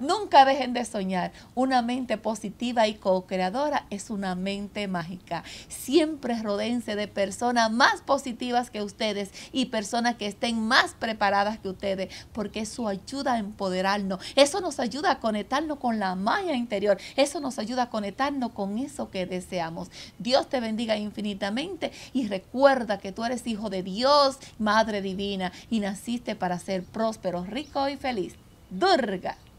Nunca dejen de soñar. Una mente positiva y co-creadora es una mente mágica. Siempre rodense de personas más positivas que ustedes y personas que estén más preparadas que ustedes, porque eso ayuda a empoderarnos. Eso nos ayuda a conectarnos con la magia interior. Eso nos ayuda a conectarnos con eso que deseamos. Dios te bendiga infinitamente y recuerda que tú eres hijo de Dios, Madre Divina, y naciste para ser próspero, rico y feliz. Durga.